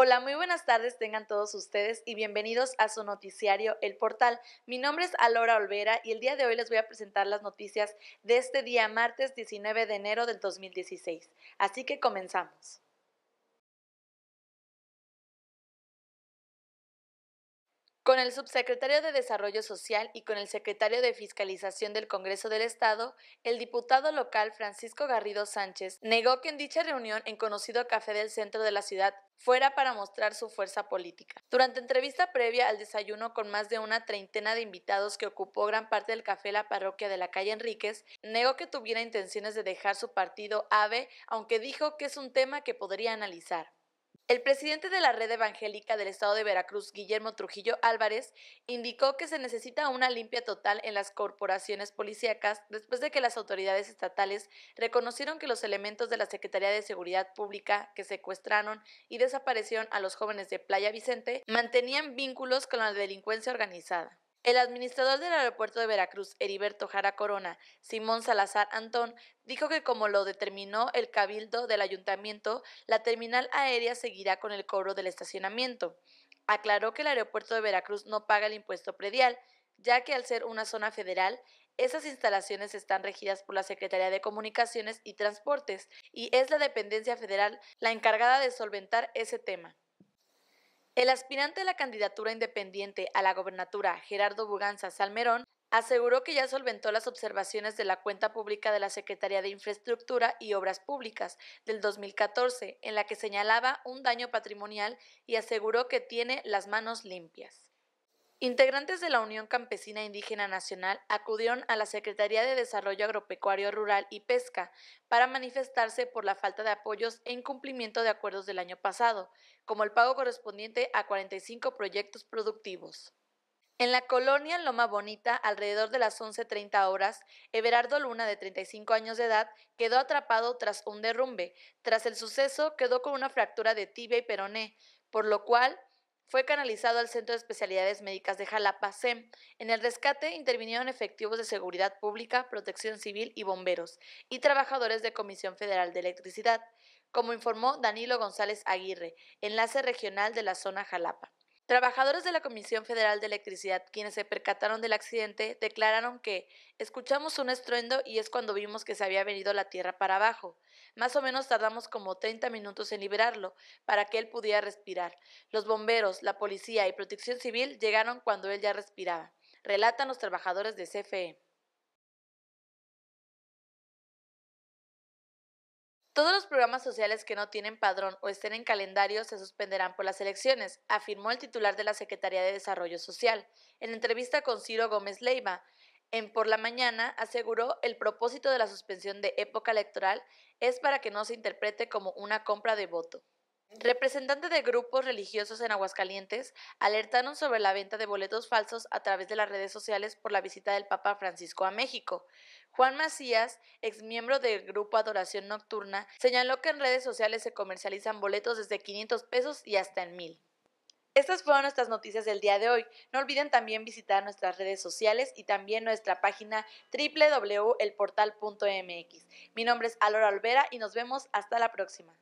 Hola, muy buenas tardes tengan todos ustedes y bienvenidos a su noticiario El Portal. Mi nombre es Alora Olvera y el día de hoy les voy a presentar las noticias de este día martes 19 de enero del 2016. Así que comenzamos. Con el subsecretario de Desarrollo Social y con el secretario de Fiscalización del Congreso del Estado, el diputado local Francisco Garrido Sánchez negó que en dicha reunión en conocido café del centro de la ciudad fuera para mostrar su fuerza política. Durante entrevista previa al desayuno con más de una treintena de invitados que ocupó gran parte del café la parroquia de la calle Enríquez, negó que tuviera intenciones de dejar su partido AVE, aunque dijo que es un tema que podría analizar. El presidente de la Red Evangélica del Estado de Veracruz, Guillermo Trujillo Álvarez, indicó que se necesita una limpia total en las corporaciones policíacas después de que las autoridades estatales reconocieron que los elementos de la Secretaría de Seguridad Pública que secuestraron y desaparecieron a los jóvenes de Playa Vicente mantenían vínculos con la delincuencia organizada. El administrador del aeropuerto de Veracruz, Heriberto Jara Corona, Simón Salazar Antón, dijo que como lo determinó el cabildo del ayuntamiento, la terminal aérea seguirá con el cobro del estacionamiento. Aclaró que el aeropuerto de Veracruz no paga el impuesto predial, ya que al ser una zona federal, esas instalaciones están regidas por la Secretaría de Comunicaciones y Transportes y es la dependencia federal la encargada de solventar ese tema. El aspirante a la candidatura independiente a la gobernatura, Gerardo Buganza Salmerón, aseguró que ya solventó las observaciones de la cuenta pública de la Secretaría de Infraestructura y Obras Públicas del 2014, en la que señalaba un daño patrimonial y aseguró que tiene las manos limpias. Integrantes de la Unión Campesina Indígena Nacional acudieron a la Secretaría de Desarrollo Agropecuario Rural y Pesca para manifestarse por la falta de apoyos e incumplimiento de acuerdos del año pasado, como el pago correspondiente a 45 proyectos productivos. En la colonia Loma Bonita, alrededor de las 11.30 horas, Everardo Luna, de 35 años de edad, quedó atrapado tras un derrumbe. Tras el suceso, quedó con una fractura de tibia y peroné, por lo cual fue canalizado al Centro de Especialidades Médicas de Jalapa, CEM. En el rescate intervinieron efectivos de seguridad pública, protección civil y bomberos, y trabajadores de Comisión Federal de Electricidad, como informó Danilo González Aguirre, enlace regional de la zona Jalapa. Trabajadores de la Comisión Federal de Electricidad, quienes se percataron del accidente, declararon que escuchamos un estruendo y es cuando vimos que se había venido la tierra para abajo. Más o menos tardamos como 30 minutos en liberarlo para que él pudiera respirar. Los bomberos, la policía y protección civil llegaron cuando él ya respiraba, relatan los trabajadores de CFE. Todos los programas sociales que no tienen padrón o estén en calendario se suspenderán por las elecciones, afirmó el titular de la Secretaría de Desarrollo Social. En entrevista con Ciro Gómez Leiva, en Por la Mañana aseguró el propósito de la suspensión de época electoral es para que no se interprete como una compra de voto. Representantes de grupos religiosos en Aguascalientes alertaron sobre la venta de boletos falsos a través de las redes sociales por la visita del Papa Francisco a México. Juan Macías, ex miembro del grupo Adoración Nocturna, señaló que en redes sociales se comercializan boletos desde 500 pesos y hasta en 1000. Estas fueron nuestras noticias del día de hoy. No olviden también visitar nuestras redes sociales y también nuestra página www.elportal.mx. Mi nombre es Alora Olvera y nos vemos hasta la próxima.